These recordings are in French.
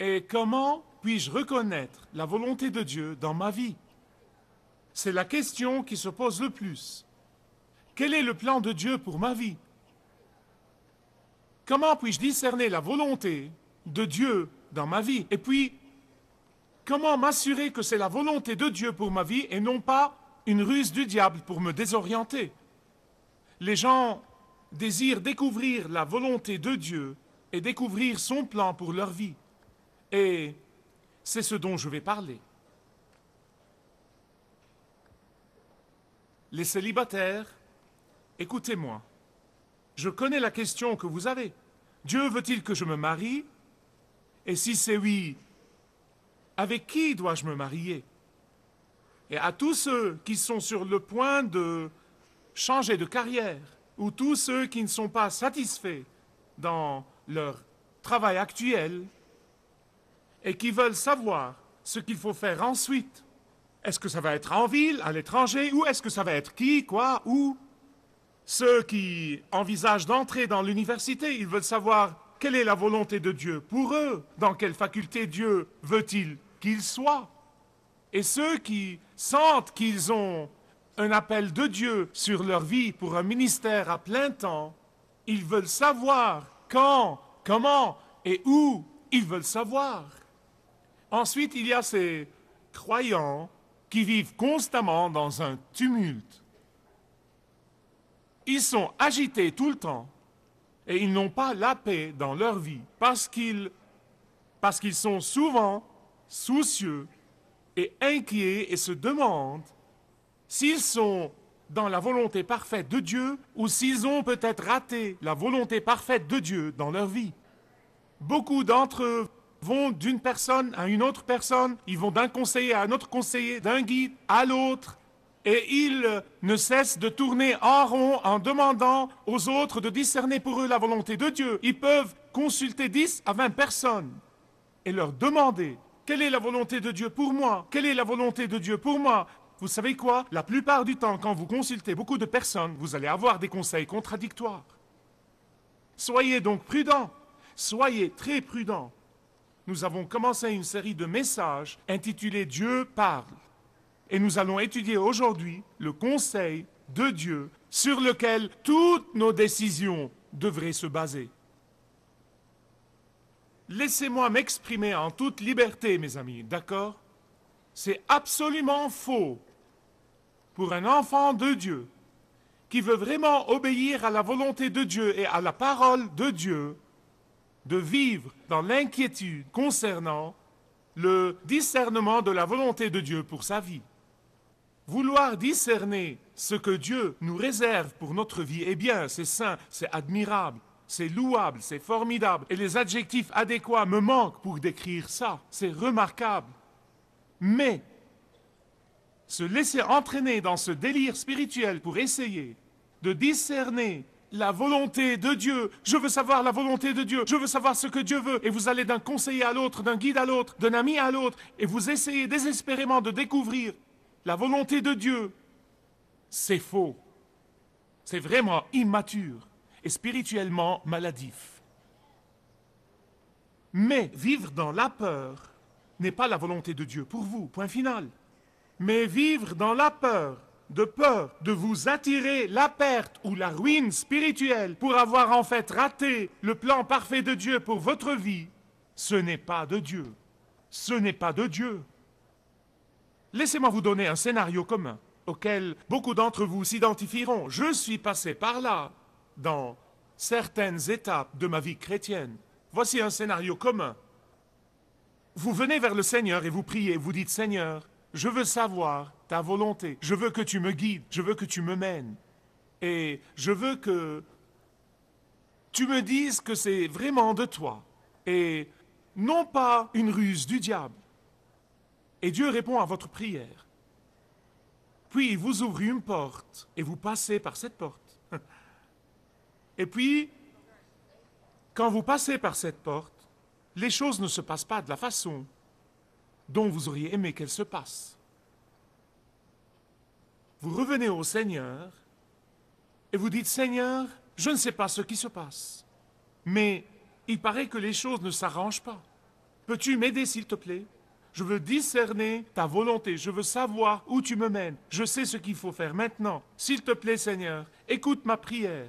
Et comment puis-je reconnaître la volonté de Dieu dans ma vie C'est la question qui se pose le plus. Quel est le plan de Dieu pour ma vie Comment puis-je discerner la volonté de Dieu dans ma vie Et puis, comment m'assurer que c'est la volonté de Dieu pour ma vie et non pas une ruse du diable pour me désorienter Les gens désirent découvrir la volonté de Dieu et découvrir son plan pour leur vie. Et c'est ce dont je vais parler. Les célibataires, écoutez-moi. Je connais la question que vous avez. Dieu veut-il que je me marie Et si c'est oui, avec qui dois-je me marier Et à tous ceux qui sont sur le point de changer de carrière, ou tous ceux qui ne sont pas satisfaits dans leur travail actuel, et qui veulent savoir ce qu'il faut faire ensuite. Est-ce que ça va être en ville, à l'étranger, ou est-ce que ça va être qui, quoi, où Ceux qui envisagent d'entrer dans l'université, ils veulent savoir quelle est la volonté de Dieu pour eux, dans quelle faculté Dieu veut-il qu'ils soient. Et ceux qui sentent qu'ils ont un appel de Dieu sur leur vie pour un ministère à plein temps, ils veulent savoir quand, comment et où ils veulent savoir. Ensuite, il y a ces croyants qui vivent constamment dans un tumulte. Ils sont agités tout le temps et ils n'ont pas la paix dans leur vie parce qu'ils parce qu'ils sont souvent soucieux et inquiets et se demandent s'ils sont dans la volonté parfaite de Dieu ou s'ils ont peut-être raté la volonté parfaite de Dieu dans leur vie. Beaucoup d'entre eux vont d'une personne à une autre personne, ils vont d'un conseiller à un autre conseiller, d'un guide à l'autre, et ils euh, ne cessent de tourner en rond en demandant aux autres de discerner pour eux la volonté de Dieu. Ils peuvent consulter 10 à 20 personnes et leur demander quelle est la volonté de Dieu pour moi, quelle est la volonté de Dieu pour moi. Vous savez quoi La plupart du temps, quand vous consultez beaucoup de personnes, vous allez avoir des conseils contradictoires. Soyez donc prudents, soyez très prudents nous avons commencé une série de messages intitulés Dieu parle. Et nous allons étudier aujourd'hui le conseil de Dieu sur lequel toutes nos décisions devraient se baser. Laissez-moi m'exprimer en toute liberté, mes amis, d'accord C'est absolument faux pour un enfant de Dieu qui veut vraiment obéir à la volonté de Dieu et à la parole de Dieu de vivre dans l'inquiétude concernant le discernement de la volonté de Dieu pour sa vie. Vouloir discerner ce que Dieu nous réserve pour notre vie, eh bien, c'est sain, c'est admirable, c'est louable, c'est formidable. Et les adjectifs adéquats me manquent pour décrire ça. C'est remarquable. Mais se laisser entraîner dans ce délire spirituel pour essayer de discerner la volonté de Dieu. Je veux savoir la volonté de Dieu. Je veux savoir ce que Dieu veut. Et vous allez d'un conseiller à l'autre, d'un guide à l'autre, d'un ami à l'autre. Et vous essayez désespérément de découvrir la volonté de Dieu. C'est faux. C'est vraiment immature et spirituellement maladif. Mais vivre dans la peur n'est pas la volonté de Dieu pour vous, point final. Mais vivre dans la peur de peur de vous attirer la perte ou la ruine spirituelle pour avoir en fait raté le plan parfait de Dieu pour votre vie, ce n'est pas de Dieu. Ce n'est pas de Dieu. Laissez-moi vous donner un scénario commun auquel beaucoup d'entre vous s'identifieront. Je suis passé par là dans certaines étapes de ma vie chrétienne. Voici un scénario commun. Vous venez vers le Seigneur et vous priez, vous dites Seigneur, je veux savoir ta volonté. Je veux que tu me guides, je veux que tu me mènes. Et je veux que tu me dises que c'est vraiment de toi et non pas une ruse du diable. Et Dieu répond à votre prière. Puis vous ouvre une porte et vous passez par cette porte. Et puis, quand vous passez par cette porte, les choses ne se passent pas de la façon dont vous auriez aimé qu'elles se passent vous revenez au Seigneur et vous dites, Seigneur, je ne sais pas ce qui se passe, mais il paraît que les choses ne s'arrangent pas. Peux-tu m'aider, s'il te plaît Je veux discerner ta volonté, je veux savoir où tu me mènes, je sais ce qu'il faut faire maintenant. S'il te plaît, Seigneur, écoute ma prière.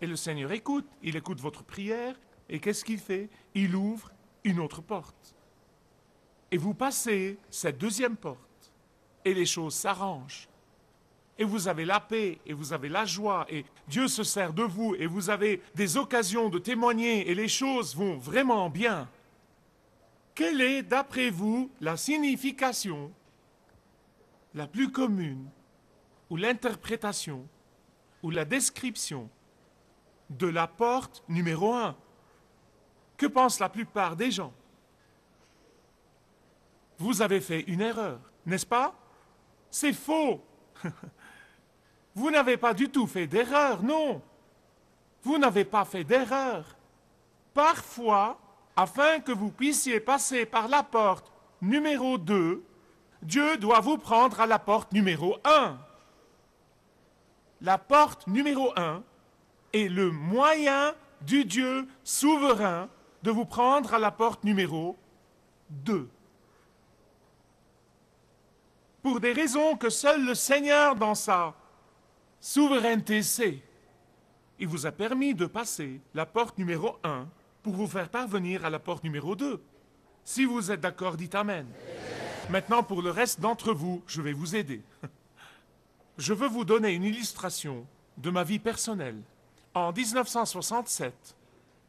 Et le Seigneur écoute, il écoute votre prière, et qu'est-ce qu'il fait Il ouvre une autre porte. Et vous passez cette deuxième porte, et les choses s'arrangent et vous avez la paix, et vous avez la joie, et Dieu se sert de vous, et vous avez des occasions de témoigner, et les choses vont vraiment bien, quelle est, d'après vous, la signification la plus commune, ou l'interprétation, ou la description de la porte numéro un Que pensent la plupart des gens Vous avez fait une erreur, n'est-ce pas C'est faux Vous n'avez pas du tout fait d'erreur, non. Vous n'avez pas fait d'erreur. Parfois, afin que vous puissiez passer par la porte numéro 2, Dieu doit vous prendre à la porte numéro 1. La porte numéro 1 est le moyen du Dieu souverain de vous prendre à la porte numéro 2. Pour des raisons que seul le Seigneur dans sa Souveraineté C. Il vous a permis de passer la porte numéro 1 pour vous faire parvenir à la porte numéro 2. Si vous êtes d'accord, dites Amen. Maintenant, pour le reste d'entre vous, je vais vous aider. Je veux vous donner une illustration de ma vie personnelle. En 1967,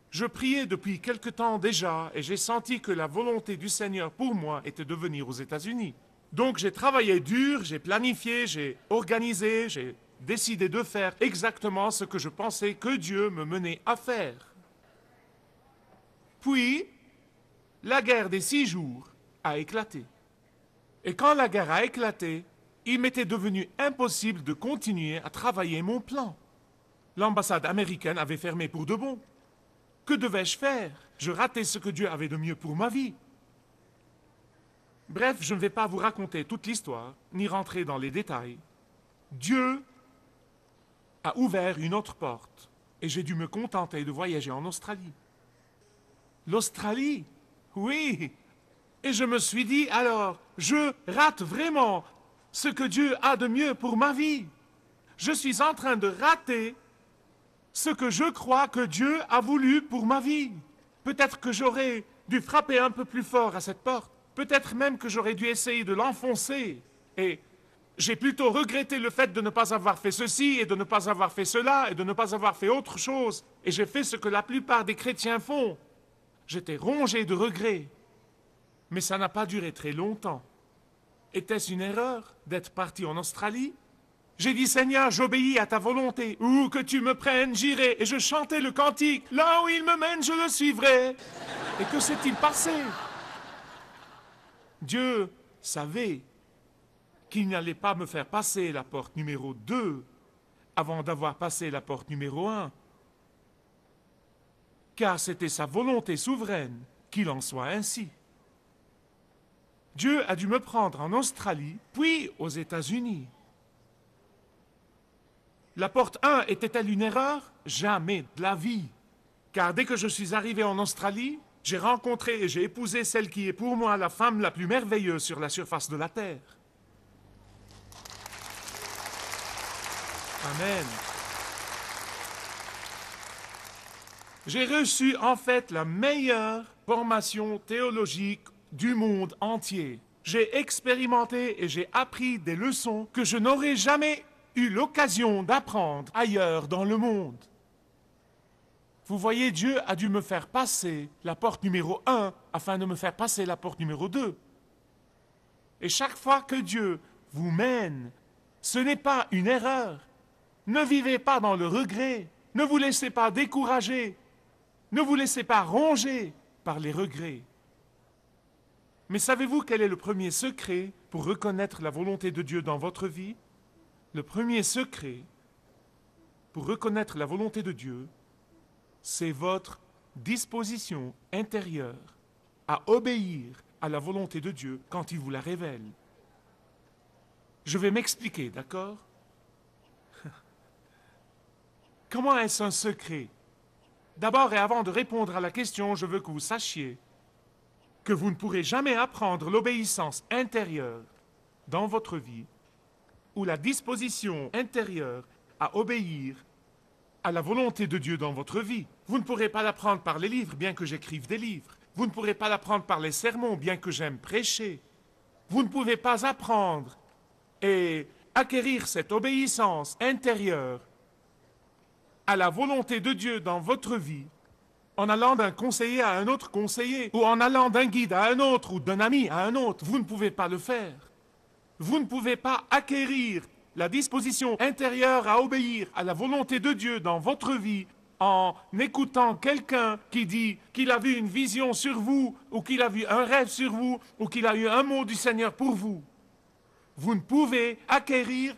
je priais depuis quelque temps déjà et j'ai senti que la volonté du Seigneur pour moi était de venir aux États-Unis. Donc j'ai travaillé dur, j'ai planifié, j'ai organisé, j'ai décidé de faire exactement ce que je pensais que Dieu me menait à faire. Puis, la guerre des six jours a éclaté. Et quand la guerre a éclaté, il m'était devenu impossible de continuer à travailler mon plan. L'ambassade américaine avait fermé pour de bon. Que devais-je faire Je ratais ce que Dieu avait de mieux pour ma vie. Bref, je ne vais pas vous raconter toute l'histoire, ni rentrer dans les détails. Dieu a ouvert une autre porte et j'ai dû me contenter de voyager en Australie. L'Australie Oui Et je me suis dit alors, je rate vraiment ce que Dieu a de mieux pour ma vie. Je suis en train de rater ce que je crois que Dieu a voulu pour ma vie. Peut-être que j'aurais dû frapper un peu plus fort à cette porte. Peut-être même que j'aurais dû essayer de l'enfoncer. Et j'ai plutôt regretté le fait de ne pas avoir fait ceci et de ne pas avoir fait cela et de ne pas avoir fait autre chose. Et j'ai fait ce que la plupart des chrétiens font. J'étais rongé de regrets. Mais ça n'a pas duré très longtemps. Était-ce une erreur d'être parti en Australie J'ai dit Seigneur, j'obéis à ta volonté. Où que tu me prennes, j'irai. Et je chantais le cantique. Là où il me mène, je le suivrai. Et que s'est-il passé Dieu savait qu'il n'allait pas me faire passer la porte numéro 2 avant d'avoir passé la porte numéro 1, car c'était sa volonté souveraine qu'il en soit ainsi. Dieu a dû me prendre en Australie, puis aux États-Unis. La porte 1 était-elle une erreur Jamais de la vie. Car dès que je suis arrivé en Australie, j'ai rencontré et j'ai épousé celle qui est pour moi la femme la plus merveilleuse sur la surface de la Terre. Amen. J'ai reçu en fait la meilleure formation théologique du monde entier. J'ai expérimenté et j'ai appris des leçons que je n'aurais jamais eu l'occasion d'apprendre ailleurs dans le monde. Vous voyez, Dieu a dû me faire passer la porte numéro 1 afin de me faire passer la porte numéro 2. Et chaque fois que Dieu vous mène, ce n'est pas une erreur, ne vivez pas dans le regret. Ne vous laissez pas décourager. Ne vous laissez pas ronger par les regrets. Mais savez-vous quel est le premier secret pour reconnaître la volonté de Dieu dans votre vie Le premier secret pour reconnaître la volonté de Dieu, c'est votre disposition intérieure à obéir à la volonté de Dieu quand il vous la révèle. Je vais m'expliquer, d'accord Comment est-ce un secret D'abord et avant de répondre à la question, je veux que vous sachiez que vous ne pourrez jamais apprendre l'obéissance intérieure dans votre vie ou la disposition intérieure à obéir à la volonté de Dieu dans votre vie. Vous ne pourrez pas l'apprendre par les livres, bien que j'écrive des livres. Vous ne pourrez pas l'apprendre par les sermons, bien que j'aime prêcher. Vous ne pouvez pas apprendre et acquérir cette obéissance intérieure à la volonté de Dieu dans votre vie, en allant d'un conseiller à un autre conseiller, ou en allant d'un guide à un autre, ou d'un ami à un autre, vous ne pouvez pas le faire. Vous ne pouvez pas acquérir la disposition intérieure à obéir à la volonté de Dieu dans votre vie en écoutant quelqu'un qui dit qu'il a vu une vision sur vous, ou qu'il a vu un rêve sur vous, ou qu'il a eu un mot du Seigneur pour vous. Vous ne pouvez acquérir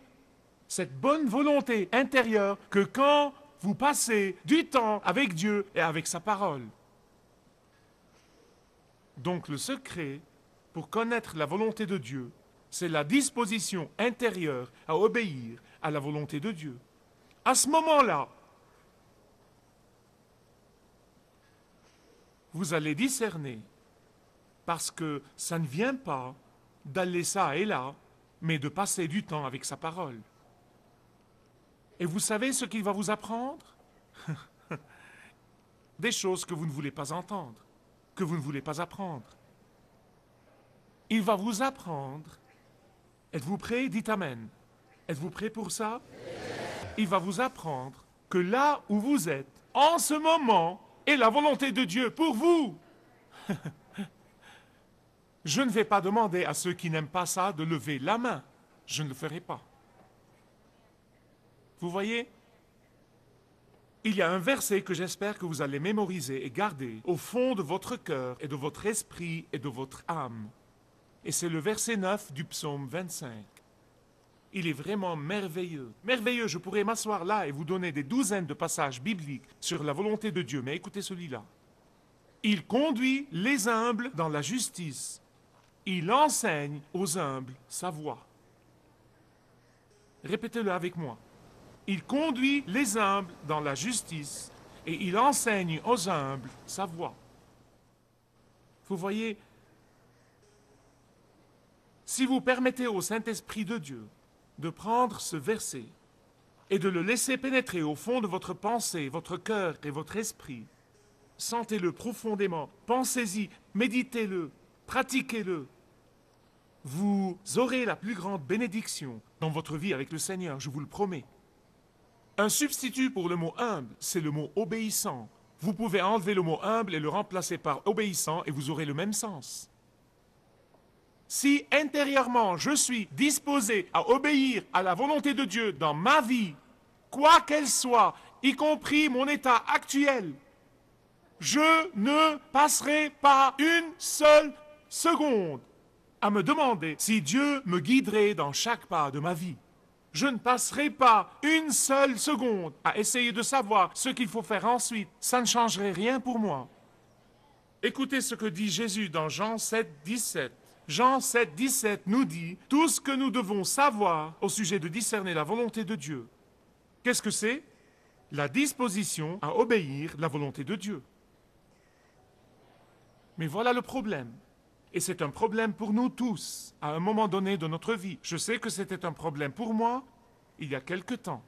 cette bonne volonté intérieure que quand vous passez du temps avec Dieu et avec sa parole. Donc le secret pour connaître la volonté de Dieu, c'est la disposition intérieure à obéir à la volonté de Dieu. À ce moment-là, vous allez discerner, parce que ça ne vient pas d'aller ça et là, mais de passer du temps avec sa parole. Et vous savez ce qu'il va vous apprendre Des choses que vous ne voulez pas entendre, que vous ne voulez pas apprendre. Il va vous apprendre. Êtes-vous prêt Dites Amen. Êtes-vous prêt pour ça Il va vous apprendre que là où vous êtes, en ce moment, est la volonté de Dieu pour vous. Je ne vais pas demander à ceux qui n'aiment pas ça de lever la main. Je ne le ferai pas. Vous voyez Il y a un verset que j'espère que vous allez mémoriser et garder au fond de votre cœur et de votre esprit et de votre âme. Et c'est le verset 9 du psaume 25. Il est vraiment merveilleux. Merveilleux, je pourrais m'asseoir là et vous donner des douzaines de passages bibliques sur la volonté de Dieu, mais écoutez celui-là. Il conduit les humbles dans la justice. Il enseigne aux humbles sa voie. Répétez-le avec moi. Il conduit les humbles dans la justice et il enseigne aux humbles sa voie. Vous voyez, si vous permettez au Saint-Esprit de Dieu de prendre ce verset et de le laisser pénétrer au fond de votre pensée, votre cœur et votre esprit, sentez-le profondément, pensez-y, méditez-le, pratiquez-le. Vous aurez la plus grande bénédiction dans votre vie avec le Seigneur, je vous le promets. Un substitut pour le mot humble, c'est le mot obéissant. Vous pouvez enlever le mot humble et le remplacer par obéissant et vous aurez le même sens. Si intérieurement je suis disposé à obéir à la volonté de Dieu dans ma vie, quoi qu'elle soit, y compris mon état actuel, je ne passerai pas une seule seconde à me demander si Dieu me guiderait dans chaque pas de ma vie. Je ne passerai pas une seule seconde à essayer de savoir ce qu'il faut faire ensuite. Ça ne changerait rien pour moi. Écoutez ce que dit Jésus dans Jean 7, 17. Jean 7, 17 nous dit tout ce que nous devons savoir au sujet de discerner la volonté de Dieu. Qu'est-ce que c'est La disposition à obéir la volonté de Dieu. Mais voilà le problème. Et c'est un problème pour nous tous, à un moment donné de notre vie. Je sais que c'était un problème pour moi, il y a quelque temps.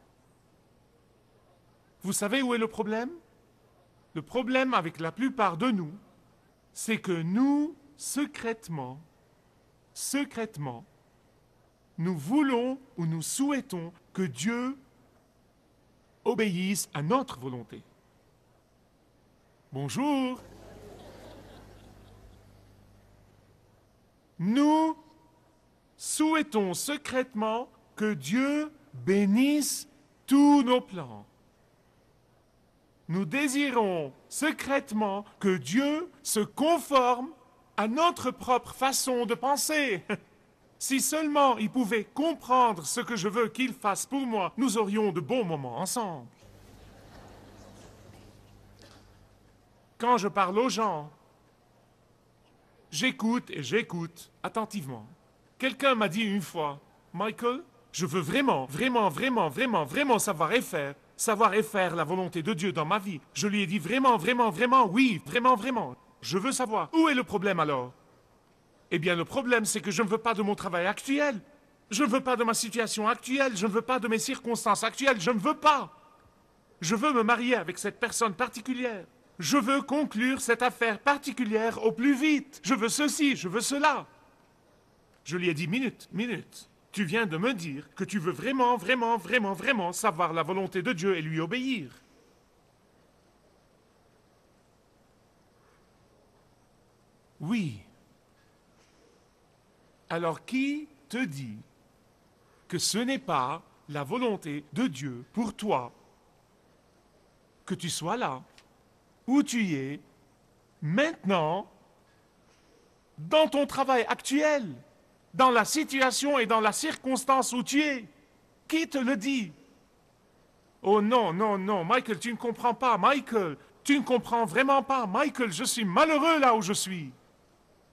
Vous savez où est le problème Le problème avec la plupart de nous, c'est que nous, secrètement, secrètement, nous voulons ou nous souhaitons que Dieu obéisse à notre volonté. Bonjour Nous souhaitons secrètement que Dieu bénisse tous nos plans. Nous désirons secrètement que Dieu se conforme à notre propre façon de penser. Si seulement il pouvait comprendre ce que je veux qu'il fasse pour moi, nous aurions de bons moments ensemble. Quand je parle aux gens, J'écoute et j'écoute attentivement. Quelqu'un m'a dit une fois, Michael, je veux vraiment, vraiment, vraiment, vraiment, vraiment savoir et faire, savoir et faire la volonté de Dieu dans ma vie. Je lui ai dit vraiment, vraiment, vraiment, oui, vraiment, vraiment. Je veux savoir. Où est le problème alors Eh bien, le problème, c'est que je ne veux pas de mon travail actuel. Je ne veux pas de ma situation actuelle. Je ne veux pas de mes circonstances actuelles. Je ne veux pas. Je veux me marier avec cette personne particulière. Je veux conclure cette affaire particulière au plus vite. Je veux ceci, je veux cela. Je lui ai dit minute, minute. Tu viens de me dire que tu veux vraiment, vraiment, vraiment, vraiment savoir la volonté de Dieu et lui obéir. Oui. Alors qui te dit que ce n'est pas la volonté de Dieu pour toi que tu sois là où tu es, maintenant, dans ton travail actuel, dans la situation et dans la circonstance où tu es. Qui te le dit Oh non, non, non, Michael, tu ne comprends pas, Michael, tu ne comprends vraiment pas, Michael, je suis malheureux là où je suis.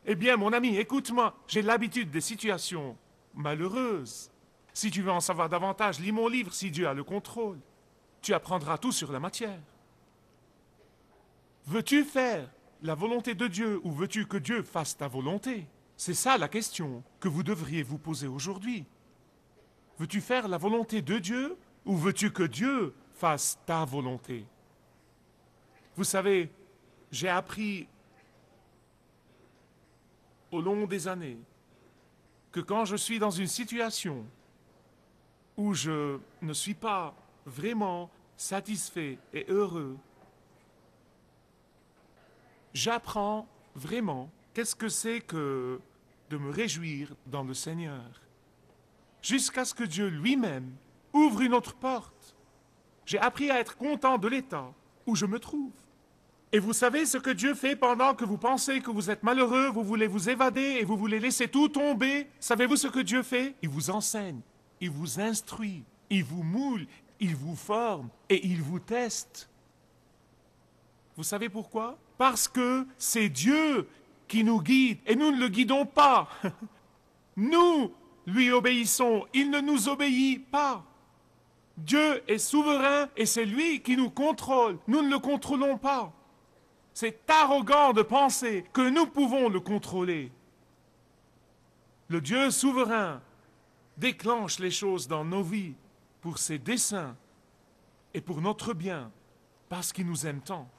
Eh bien, mon ami, écoute-moi, j'ai l'habitude des situations malheureuses. Si tu veux en savoir davantage, lis mon livre si Dieu a le contrôle. Tu apprendras tout sur la matière. Veux-tu faire la volonté de Dieu ou veux-tu que Dieu fasse ta volonté C'est ça la question que vous devriez vous poser aujourd'hui. Veux-tu faire la volonté de Dieu ou veux-tu que Dieu fasse ta volonté Vous savez, j'ai appris au long des années que quand je suis dans une situation où je ne suis pas vraiment satisfait et heureux j'apprends vraiment qu'est-ce que c'est que de me réjouir dans le Seigneur, jusqu'à ce que Dieu lui-même ouvre une autre porte. J'ai appris à être content de l'état où je me trouve. Et vous savez ce que Dieu fait pendant que vous pensez que vous êtes malheureux, vous voulez vous évader et vous voulez laisser tout tomber. Savez-vous ce que Dieu fait Il vous enseigne, il vous instruit, il vous moule, il vous forme et il vous teste. Vous savez pourquoi parce que c'est Dieu qui nous guide et nous ne le guidons pas. Nous lui obéissons, il ne nous obéit pas. Dieu est souverain et c'est lui qui nous contrôle. Nous ne le contrôlons pas. C'est arrogant de penser que nous pouvons le contrôler. Le Dieu souverain déclenche les choses dans nos vies pour ses desseins et pour notre bien, parce qu'il nous aime tant.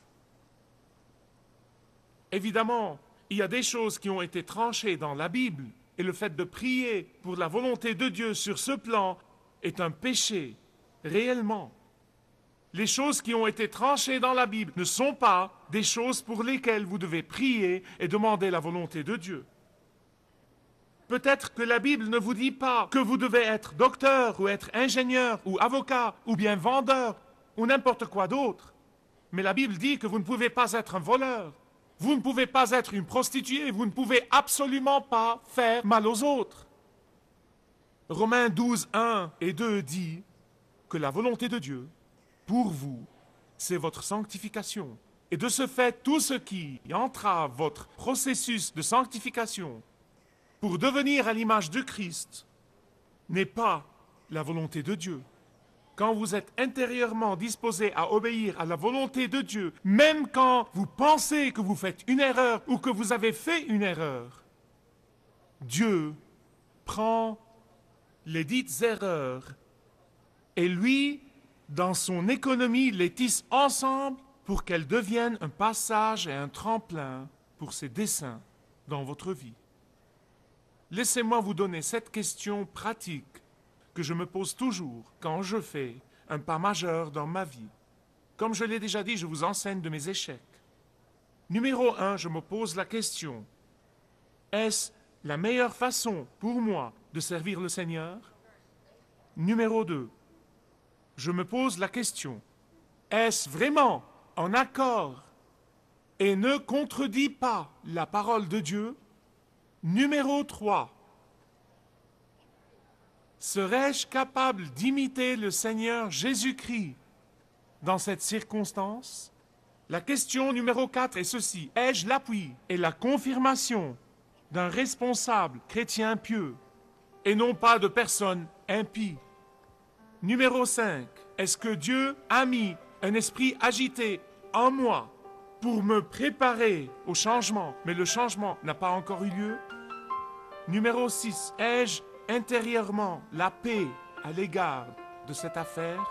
Évidemment, il y a des choses qui ont été tranchées dans la Bible, et le fait de prier pour la volonté de Dieu sur ce plan est un péché, réellement. Les choses qui ont été tranchées dans la Bible ne sont pas des choses pour lesquelles vous devez prier et demander la volonté de Dieu. Peut-être que la Bible ne vous dit pas que vous devez être docteur ou être ingénieur ou avocat ou bien vendeur ou n'importe quoi d'autre. Mais la Bible dit que vous ne pouvez pas être un voleur, vous ne pouvez pas être une prostituée, vous ne pouvez absolument pas faire mal aux autres. Romains 12, 1 et 2 dit que la volonté de Dieu, pour vous, c'est votre sanctification. Et de ce fait, tout ce qui entrave votre processus de sanctification pour devenir à l'image de Christ n'est pas la volonté de Dieu quand vous êtes intérieurement disposé à obéir à la volonté de Dieu, même quand vous pensez que vous faites une erreur ou que vous avez fait une erreur, Dieu prend les dites erreurs et lui, dans son économie, les tisse ensemble pour qu'elles deviennent un passage et un tremplin pour ses desseins dans votre vie. Laissez-moi vous donner cette question pratique que je me pose toujours quand je fais un pas majeur dans ma vie. Comme je l'ai déjà dit, je vous enseigne de mes échecs. Numéro un, je me pose la question, est-ce la meilleure façon pour moi de servir le Seigneur Numéro 2. Je me pose la question, est-ce vraiment en accord et ne contredit pas la parole de Dieu Numéro 3. Serais-je capable d'imiter le Seigneur Jésus-Christ dans cette circonstance La question numéro 4 est ceci. Ai-je l'appui et la confirmation d'un responsable chrétien pieux et non pas de personne impie Numéro 5. Est-ce que Dieu a mis un esprit agité en moi pour me préparer au changement, mais le changement n'a pas encore eu lieu Numéro 6. Ai-je intérieurement la paix à l'égard de cette affaire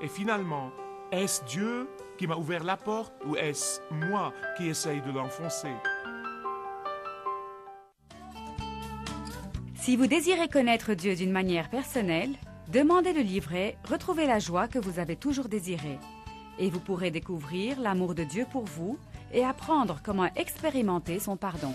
Et finalement, est-ce Dieu qui m'a ouvert la porte ou est-ce moi qui essaye de l'enfoncer Si vous désirez connaître Dieu d'une manière personnelle, demandez le livret Retrouvez la joie que vous avez toujours désirée. Et vous pourrez découvrir l'amour de Dieu pour vous et apprendre comment expérimenter son pardon.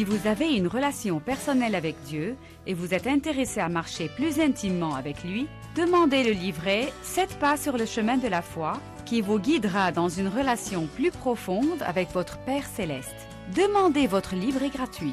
Si vous avez une relation personnelle avec Dieu et vous êtes intéressé à marcher plus intimement avec lui, demandez le livret 7 pas sur le chemin de la foi qui vous guidera dans une relation plus profonde avec votre Père céleste. Demandez votre livret gratuit.